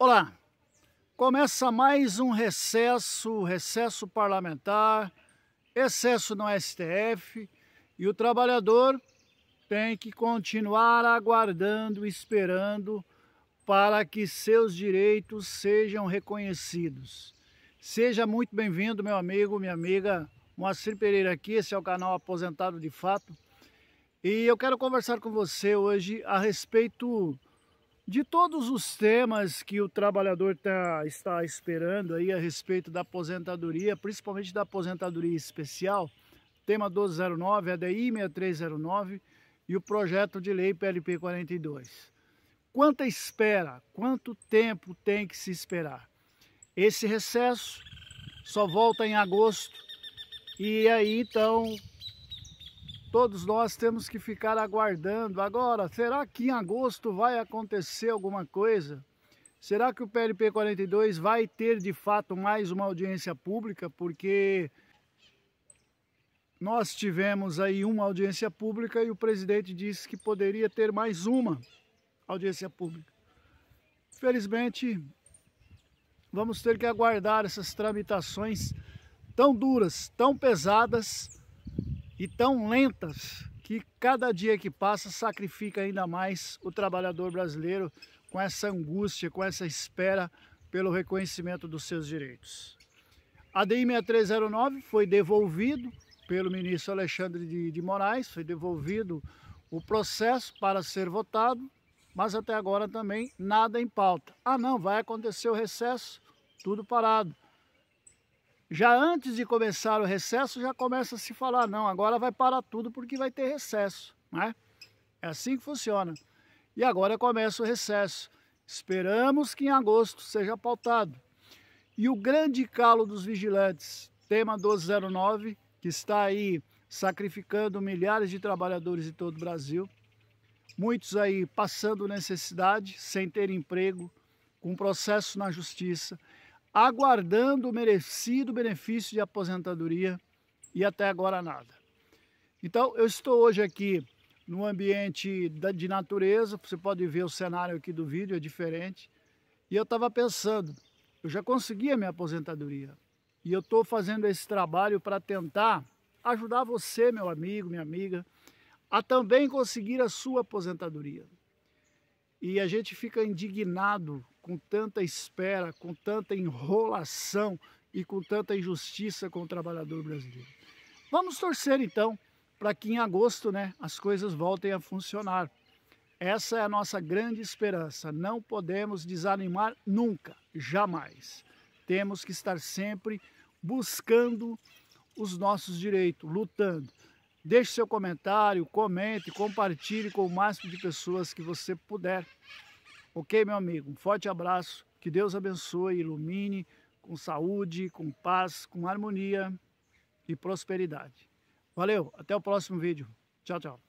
Olá, começa mais um recesso, recesso parlamentar, excesso no STF e o trabalhador tem que continuar aguardando, esperando para que seus direitos sejam reconhecidos. Seja muito bem-vindo, meu amigo, minha amiga Moacir Pereira aqui, esse é o canal Aposentado de Fato. E eu quero conversar com você hoje a respeito de todos os temas que o trabalhador tá, está esperando aí a respeito da aposentadoria, principalmente da aposentadoria especial, tema 1209, a DI 6309 e o projeto de lei PLP 42. Quanta espera, quanto tempo tem que se esperar? Esse recesso só volta em agosto e aí então todos nós temos que ficar aguardando. Agora, será que em agosto vai acontecer alguma coisa? Será que o PLP 42 vai ter de fato mais uma audiência pública? Porque nós tivemos aí uma audiência pública e o presidente disse que poderia ter mais uma audiência pública. Felizmente, vamos ter que aguardar essas tramitações tão duras, tão pesadas e tão lentas que cada dia que passa sacrifica ainda mais o trabalhador brasileiro com essa angústia, com essa espera pelo reconhecimento dos seus direitos. A DI 6309 foi devolvido pelo ministro Alexandre de, de Moraes, foi devolvido o processo para ser votado, mas até agora também nada em pauta. Ah não, vai acontecer o recesso, tudo parado já antes de começar o recesso, já começa a se falar, não, agora vai parar tudo porque vai ter recesso, né? É assim que funciona. E agora começa o recesso. Esperamos que em agosto seja pautado. E o grande calo dos vigilantes, tema 1209, que está aí sacrificando milhares de trabalhadores de todo o Brasil, muitos aí passando necessidade, sem ter emprego, com processo na justiça, aguardando o merecido benefício de aposentadoria e até agora nada. Então, eu estou hoje aqui no ambiente de natureza, você pode ver o cenário aqui do vídeo, é diferente. E eu estava pensando, eu já consegui a minha aposentadoria e eu estou fazendo esse trabalho para tentar ajudar você, meu amigo, minha amiga, a também conseguir a sua aposentadoria. E a gente fica indignado com tanta espera, com tanta enrolação e com tanta injustiça com o trabalhador brasileiro. Vamos torcer então para que em agosto né, as coisas voltem a funcionar. Essa é a nossa grande esperança. Não podemos desanimar nunca, jamais. Temos que estar sempre buscando os nossos direitos, lutando. Deixe seu comentário, comente, compartilhe com o máximo de pessoas que você puder. Ok, meu amigo? Um forte abraço. Que Deus abençoe, ilumine com saúde, com paz, com harmonia e prosperidade. Valeu, até o próximo vídeo. Tchau, tchau.